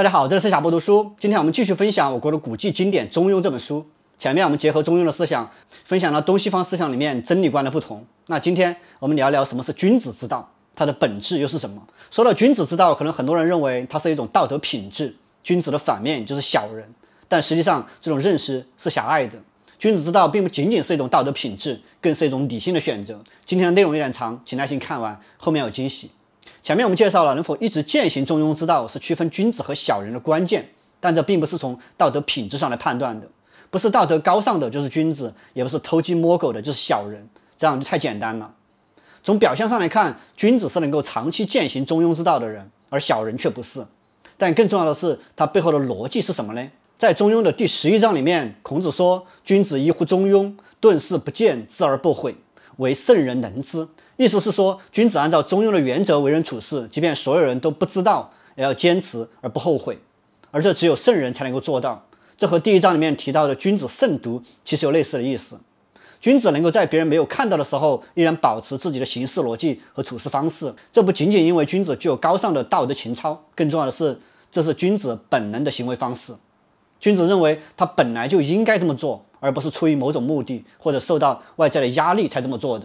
大家好，这里是小波读书。今天我们继续分享我国的古籍经典《中庸》这本书。前面我们结合《中庸》的思想，分享了东西方思想里面真理观的不同。那今天我们聊聊什么是君子之道，它的本质又是什么？说到君子之道，可能很多人认为它是一种道德品质，君子的反面就是小人。但实际上，这种认识是狭隘的。君子之道并不仅仅是一种道德品质，更是一种理性的选择。今天的内容有点长，请耐心看完，后面有惊喜。前面我们介绍了，能否一直践行中庸之道是区分君子和小人的关键，但这并不是从道德品质上来判断的，不是道德高尚的就是君子，也不是偷鸡摸狗的就是小人，这样就太简单了。从表象上来看，君子是能够长期践行中庸之道的人，而小人却不是。但更重要的是，他背后的逻辑是什么呢？在《中庸》的第十一章里面，孔子说：“君子一乎中庸，顿视不见，知而不悔，为圣人能知。”意思是说，君子按照中庸的原则为人处事，即便所有人都不知道，也要坚持而不后悔。而这只有圣人才能够做到。这和第一章里面提到的“君子慎独”其实有类似的意思。君子能够在别人没有看到的时候，依然保持自己的行事逻辑和处事方式。这不仅仅因为君子具有高尚的道德情操，更重要的是，这是君子本能的行为方式。君子认为他本来就应该这么做，而不是出于某种目的或者受到外在的压力才这么做的。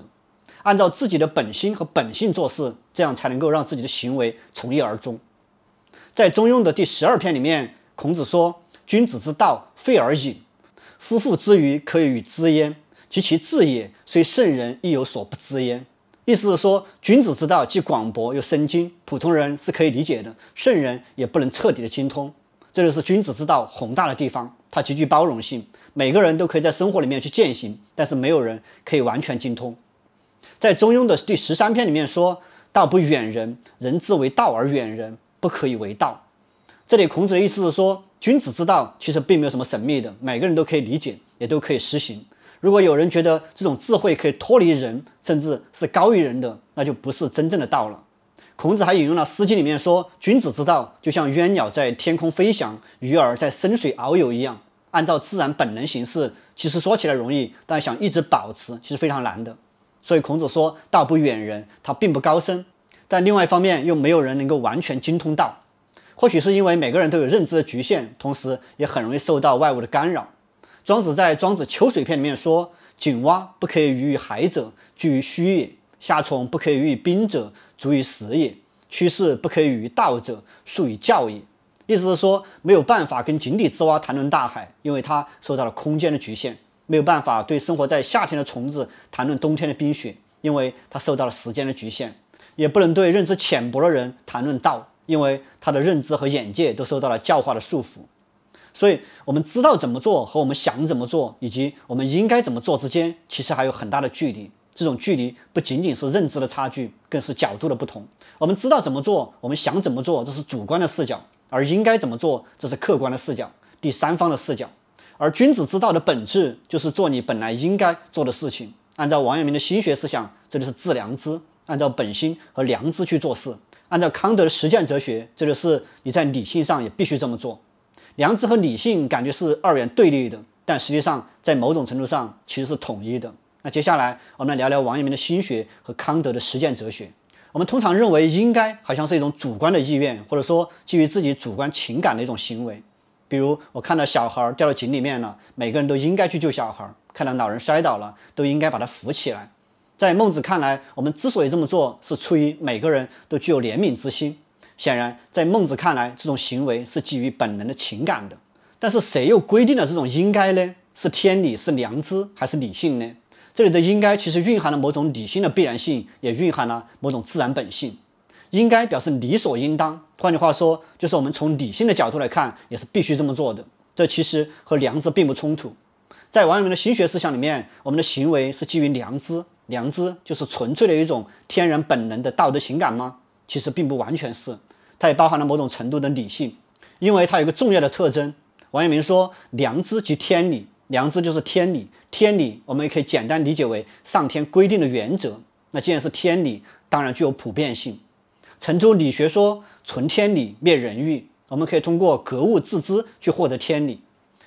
按照自己的本心和本性做事，这样才能够让自己的行为从一而终。在《中庸》的第十二篇里面，孔子说：“君子之道废而已，夫妇之余，可以与知焉；及其至也，虽圣人亦有所不知焉。”意思是说，君子之道既广博又深精，普通人是可以理解的，圣人也不能彻底的精通。这就是君子之道宏大的地方，它极具包容性，每个人都可以在生活里面去践行，但是没有人可以完全精通。在《中庸》的第十三篇里面说：“道不远人，人自为道而远人，不可以为道。”这里孔子的意思是说，君子之道其实并没有什么神秘的，每个人都可以理解，也都可以实行。如果有人觉得这种智慧可以脱离人，甚至是高于人的，那就不是真正的道了。孔子还引用了《诗经》里面说：“君子之道，就像鸳鸟在天空飞翔，鱼儿在深水遨游一样，按照自然本能行事。其实说起来容易，但想一直保持，其实非常难的。”所以孔子说道不远人，他并不高深，但另外一方面又没有人能够完全精通道。或许是因为每个人都有认知的局限，同时也很容易受到外物的干扰。庄子在《庄子秋水篇》里面说：“井蛙不可以与海者，居于虚也；夏虫不可以与冰者，足于死也；趋士不可以与道者，术与教也。”意思是说，没有办法跟井底之蛙谈论大海，因为它受到了空间的局限。没有办法对生活在夏天的虫子谈论冬天的冰雪，因为它受到了时间的局限；也不能对认知浅薄的人谈论道，因为他的认知和眼界都受到了教化的束缚。所以，我们知道怎么做和我们想怎么做以及我们应该怎么做之间，其实还有很大的距离。这种距离不仅仅是认知的差距，更是角度的不同。我们知道怎么做，我们想怎么做，这是主观的视角；而应该怎么做，这是客观的视角，第三方的视角。而君子之道的本质就是做你本来应该做的事情。按照王阳明的心学思想，这就是致良知，按照本心和良知去做事。按照康德的实践哲学，这就是你在理性上也必须这么做。良知和理性感觉是二元对立的，但实际上在某种程度上其实是统一的。那接下来我们聊聊王阳明的心学和康德的实践哲学。我们通常认为应该好像是一种主观的意愿，或者说基于自己主观情感的一种行为。比如，我看到小孩掉到井里面了，每个人都应该去救小孩；看到老人摔倒了，都应该把他扶起来。在孟子看来，我们之所以这么做，是出于每个人都具有怜悯之心。显然，在孟子看来，这种行为是基于本能的情感的。但是，谁又规定了这种应该呢？是天理，是良知，还是理性呢？这里的“应该”其实蕴含了某种理性的必然性，也蕴含了某种自然本性。应该表示理所应当。换句话说，就是我们从理性的角度来看，也是必须这么做的。这其实和良知并不冲突。在王阳明的心学思想里面，我们的行为是基于良知。良知就是纯粹的一种天然本能的道德情感吗？其实并不完全是，它也包含了某种程度的理性，因为它有一个重要的特征。王阳明说：“良知即天理，良知就是天理。天理我们也可以简单理解为上天规定的原则。那既然是天理，当然具有普遍性。”程朱理学说存天理灭人欲，我们可以通过格物致知去获得天理，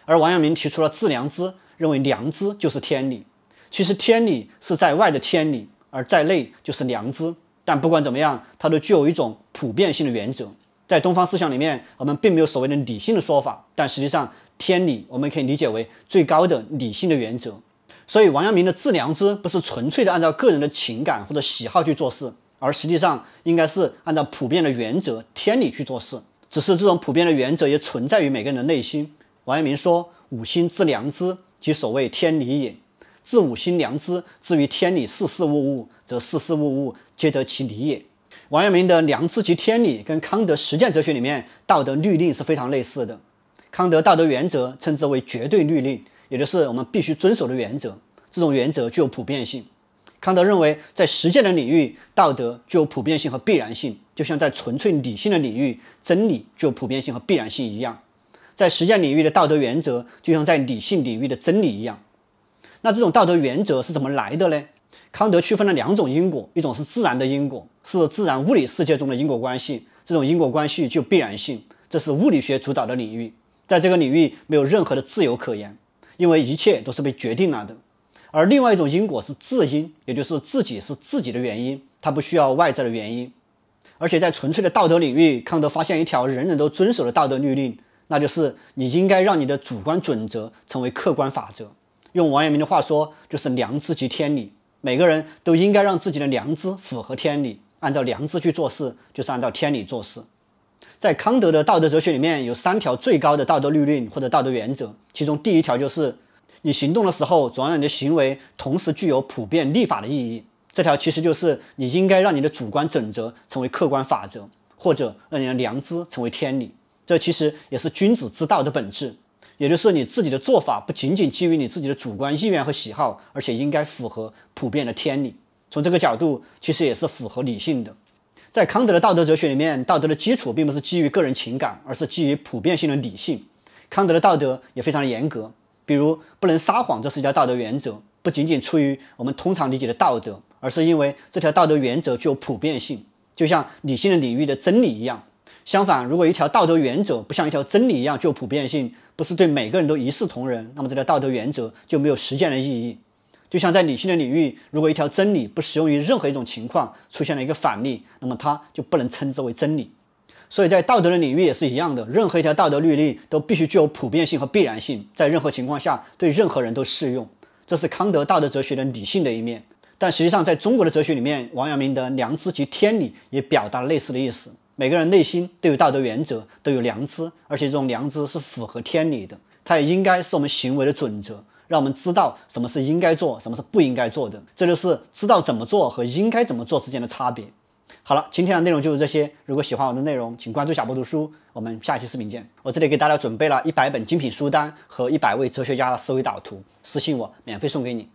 而王阳明提出了致良知，认为良知就是天理。其实天理是在外的天理，而在内就是良知。但不管怎么样，它都具有一种普遍性的原则。在东方思想里面，我们并没有所谓的理性的说法，但实际上天理我们可以理解为最高的理性的原则。所以王阳明的致良知不是纯粹的按照个人的情感或者喜好去做事。而实际上，应该是按照普遍的原则、天理去做事。只是这种普遍的原则也存在于每个人的内心。王阳明说：“五心自良知，即所谓天理也。自五心良知，至于天理事事物物，则事事物物皆得其理也。”王阳明的良知及天理，跟康德实践哲学里面道德律令是非常类似的。康德道德原则称之为绝对律令，也就是我们必须遵守的原则。这种原则具有普遍性。康德认为，在实践的领域，道德具有普遍性和必然性，就像在纯粹理性的领域，真理具有普遍性和必然性一样。在实践领域的道德原则，就像在理性领域的真理一样。那这种道德原则是怎么来的呢？康德区分了两种因果：一种是自然的因果，是自然物理世界中的因果关系，这种因果关系具有必然性，这是物理学主导的领域，在这个领域没有任何的自由可言，因为一切都是被决定了的。而另外一种因果是自因，也就是自己是自己的原因，它不需要外在的原因。而且在纯粹的道德领域，康德发现一条人人都遵守的道德律令，那就是你应该让你的主观准则成为客观法则。用王阳明的话说，就是良知即天理，每个人都应该让自己的良知符合天理，按照良知去做事，就是按照天理做事。在康德的道德哲学里面有三条最高的道德律令或者道德原则，其中第一条就是。你行动的时候，总要你的行为同时具有普遍立法的意义。这条其实就是你应该让你的主观准则成为客观法则，或者让你的良知成为天理。这其实也是君子之道的本质，也就是你自己的做法不仅仅基于你自己的主观意愿和喜好，而且应该符合普遍的天理。从这个角度，其实也是符合理性的。在康德的道德哲学里面，道德的基础并不是基于个人情感，而是基于普遍性的理性。康德的道德也非常严格。比如不能撒谎，这是一条道德原则，不仅仅出于我们通常理解的道德，而是因为这条道德原则具有普遍性，就像理性的领域的真理一样。相反，如果一条道德原则不像一条真理一样具有普遍性，不是对每个人都一视同仁，那么这条道德原则就没有实践的意义。就像在理性的领域，如果一条真理不适用于任何一种情况，出现了一个反例，那么它就不能称之为真理。所以在道德的领域也是一样的，任何一条道德律令都必须具有普遍性和必然性，在任何情况下对任何人都适用。这是康德道德哲学的理性的一面，但实际上在中国的哲学里面，王阳明的良知及天理也表达了类似的意思。每个人内心都有道德原则，都有良知，而且这种良知是符合天理的，它也应该是我们行为的准则，让我们知道什么是应该做，什么是不应该做的。这就是知道怎么做和应该怎么做之间的差别。好了，今天的内容就是这些。如果喜欢我的内容，请关注小布读书。我们下期视频见。我这里给大家准备了一百本精品书单和一百位哲学家的思维导图，私信我免费送给你。